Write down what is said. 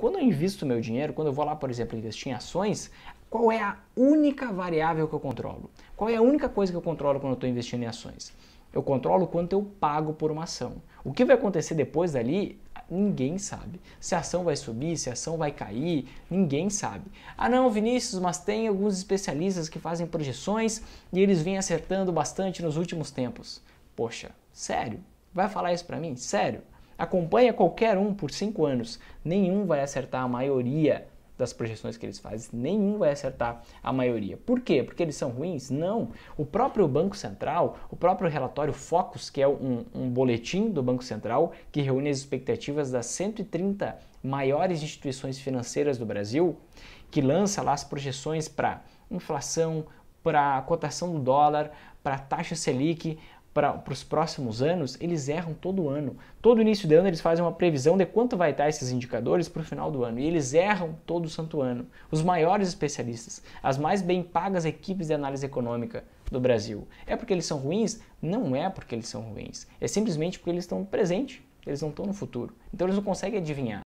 Quando eu invisto meu dinheiro, quando eu vou lá, por exemplo, investir em ações, qual é a única variável que eu controlo? Qual é a única coisa que eu controlo quando eu estou investindo em ações? Eu controlo quanto eu pago por uma ação. O que vai acontecer depois dali, ninguém sabe. Se a ação vai subir, se a ação vai cair, ninguém sabe. Ah, não, Vinícius, mas tem alguns especialistas que fazem projeções e eles vêm acertando bastante nos últimos tempos. Poxa, sério? Vai falar isso para mim? Sério? Acompanha qualquer um por cinco anos, nenhum vai acertar a maioria das projeções que eles fazem, nenhum vai acertar a maioria. Por quê? Porque eles são ruins? Não. O próprio Banco Central, o próprio relatório Focus, que é um, um boletim do Banco Central que reúne as expectativas das 130 maiores instituições financeiras do Brasil, que lança lá as projeções para inflação, para cotação do dólar, para taxa Selic, para os próximos anos, eles erram todo ano. Todo início de ano eles fazem uma previsão de quanto vai estar esses indicadores para o final do ano. E eles erram todo santo ano. Os maiores especialistas, as mais bem pagas equipes de análise econômica do Brasil. É porque eles são ruins? Não é porque eles são ruins. É simplesmente porque eles estão no presente, eles não estão no futuro. Então eles não conseguem adivinhar.